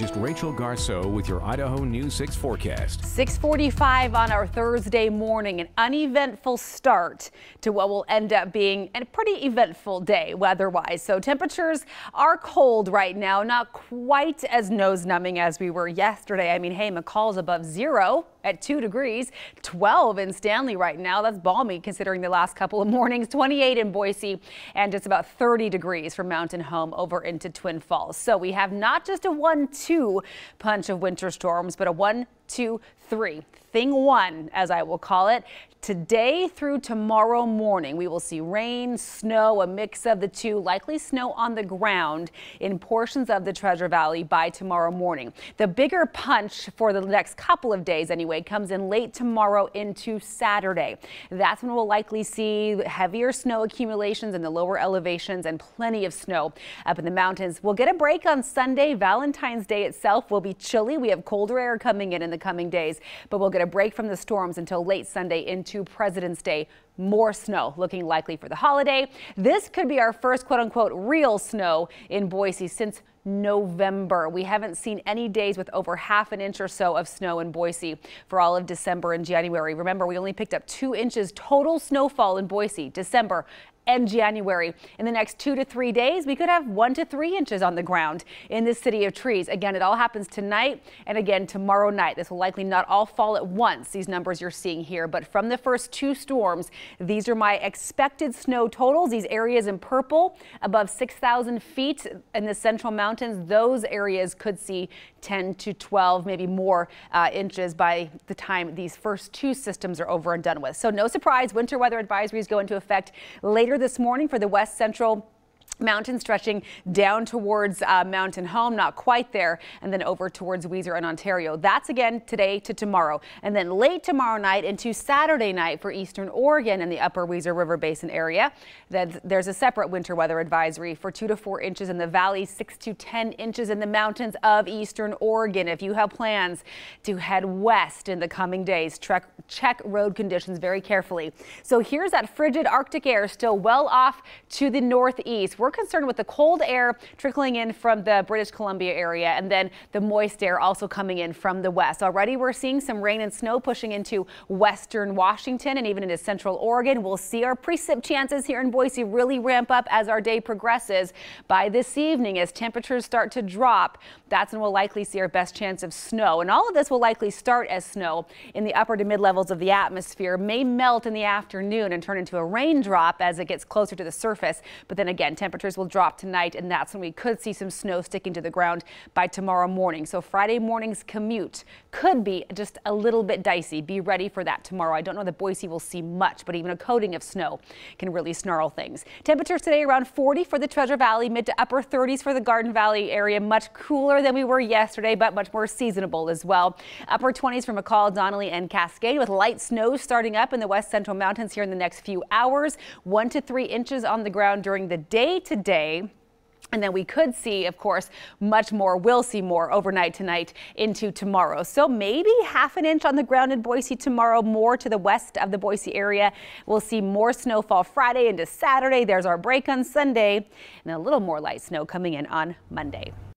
Just Rachel Garceau with your Idaho News 6 forecast. 645 on our Thursday morning, an uneventful start to what will end up being a pretty eventful day weather-wise. So temperatures are cold right now, not quite as nose-numbing as we were yesterday. I mean, hey, McCall's above zero at 2 degrees, 12 in Stanley right now. That's balmy considering the last couple of mornings, 28 in Boise and just about 30 degrees from Mountain Home over into Twin Falls. So we have not just a 1-2 punch of winter storms, but a 1 two, three. Thing one, as I will call it. Today through tomorrow morning, we will see rain, snow, a mix of the two, likely snow on the ground in portions of the Treasure Valley by tomorrow morning. The bigger punch for the next couple of days anyway comes in late tomorrow into Saturday. That's when we'll likely see heavier snow accumulations in the lower elevations and plenty of snow up in the mountains. We'll get a break on Sunday. Valentine's Day itself will be chilly. We have colder air coming in in the coming days, but we'll get a break from the storms until late Sunday into President's Day. More snow looking likely for the holiday. This could be our first quote unquote real snow in Boise since November. We haven't seen any days with over half an inch or so of snow in Boise for all of December and January. Remember, we only picked up two inches total snowfall in Boise, December and January. In the next two to three days, we could have one to three inches on the ground in the city of trees. Again, it all happens tonight and again tomorrow night. This will likely not all fall at once, these numbers you're seeing here, but from the first two storms, these are my expected snow totals. These areas in purple above 6,000 feet in the central mountains, those areas could see 10 to 12, maybe more uh, inches by the time these first two systems are over and done with. So no surprise, winter weather advisories go into effect later later this morning for the West Central Mountain stretching down towards uh, Mountain Home, not quite there, and then over towards Weezer and Ontario. That's again today to tomorrow, and then late tomorrow night into Saturday night for eastern Oregon and the upper Weezer River Basin area. Then there's a separate winter weather advisory for 2 to 4 inches in the valley, 6 to 10 inches in the mountains of eastern Oregon. If you have plans to head west in the coming days, trek, check road conditions very carefully. So here's that frigid Arctic air still well off to the northeast. We're we're concerned with the cold air trickling in from the British Columbia area and then the moist air also coming in from the west. Already we're seeing some rain and snow pushing into western Washington and even into central Oregon. We'll see our precip chances here in Boise really ramp up as our day progresses. By this evening, as temperatures start to drop, that's when we'll likely see our best chance of snow. And all of this will likely start as snow in the upper to mid levels of the atmosphere, may melt in the afternoon and turn into a raindrop as it gets closer to the surface. But then again, temperatures temperatures will drop tonight, and that's when we could see some snow sticking to the ground by tomorrow morning. So Friday morning's commute could be just a little bit dicey. Be ready for that tomorrow. I don't know that Boise will see much, but even a coating of snow can really snarl things. Temperatures today around 40 for the Treasure Valley, mid to upper 30s for the Garden Valley area. Much cooler than we were yesterday, but much more seasonable as well. Upper 20s for McCall, Donnelly, and Cascade with light snow starting up in the west central mountains here in the next few hours. One to three inches on the ground during the day today. And then we could see, of course, much more. We'll see more overnight tonight into tomorrow. So maybe half an inch on the ground in Boise tomorrow, more to the west of the Boise area. We'll see more snowfall Friday into Saturday. There's our break on Sunday and a little more light snow coming in on Monday.